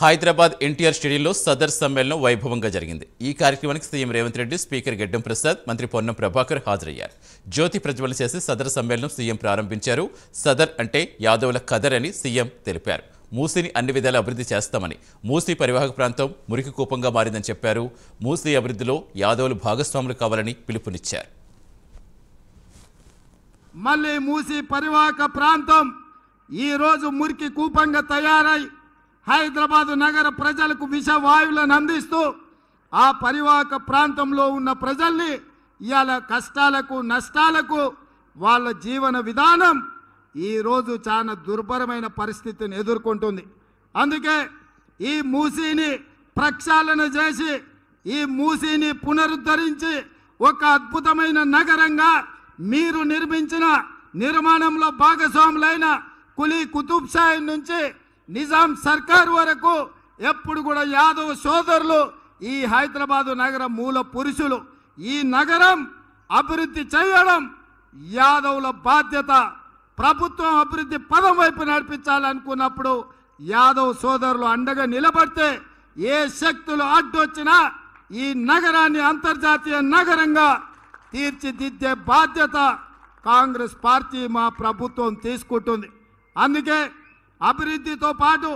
హైదరాబాద్ ఎన్టీఆర్ స్టేడియంలో సదర్ సమ్మేళనం వైభవంగా జరిగింది ఈ కార్యక్రమానికి సీఎం రేవంత్ రెడ్డి స్పీకర్ గెడ్డం ప్రసాద్ మంత్రి పొన్నం ప్రభాకర్ హాజరయ్యారు జ్యోతి ప్రజ్వలన చేసి సదర్ సమ్మేళనం సీఎం ప్రారంభించారు సదర్ అంటే యాదవుల కదర్ అని సీఎం తెలిపారు మూసీని అన్ని విధాల అభివృద్ధి చేస్తామని మూసీ పరివాహక ప్రాంతం మురికి కూపంగా మారిందని చెప్పారు మూసీ అభివృద్ధిలో యాదవులు భాగస్వాములు కావాలని పిలుపునిచ్చారు మళ్ళీ మూసీ పరివాహక ప్రాంతం ఈరోజు మురికి కూపంగా తయారై హైదరాబాద్ నగర ప్రజలకు విషవాయువులను అందిస్తూ ఆ పరివాహక ప్రాంతంలో ఉన్న ప్రజల్ని ఇవాళ కష్టాలకు నష్టాలకు వాళ్ళ జీవన విధానం ఈరోజు చాలా దుర్భరమైన పరిస్థితిని ఎదుర్కొంటుంది అందుకే ఈ మూసీని ప్రక్షాళన చేసి ఈ మూసీని పునరుద్ధరించి ఒక అద్భుతమైన నగరంగా మీరు నిర్మించిన నిర్మాణంలో భాగస్వాములైన కులీ కుతుబ్షాయి నుంచి నిజాం సర్కార్ వరకు ఎప్పుడు కూడా యాదవ్ సోదరులు ఈ హైదరాబాదు నగరం మూల పురుషులు ఈ నగరం అభివృద్ధి చేయడం యాదవ్ల బాధ్యత ప్రభుత్వం అభివృద్ధి పదం వైపు నడిపించాలనుకున్నప్పుడు యాదవ్ సోదరులు అండగా నిలబడితే ఏ శక్తులు అడ్డొచ్చినా ఈ నగరాన్ని అంతర్జాతీయ నగరంగా తీర్చిదిద్దే బాధ్యత కాంగ్రెస్ పార్టీ మా ప్రభుత్వం తీసుకుంటుంది అందుకే అభివృద్ధితో పాటు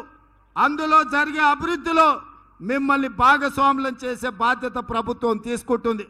అందులో జరిగే అభివృద్ధిలో మిమ్మల్ని భాగస్వాములను చేసే బాధ్యత ప్రభుత్వం తీసుకుంటుంది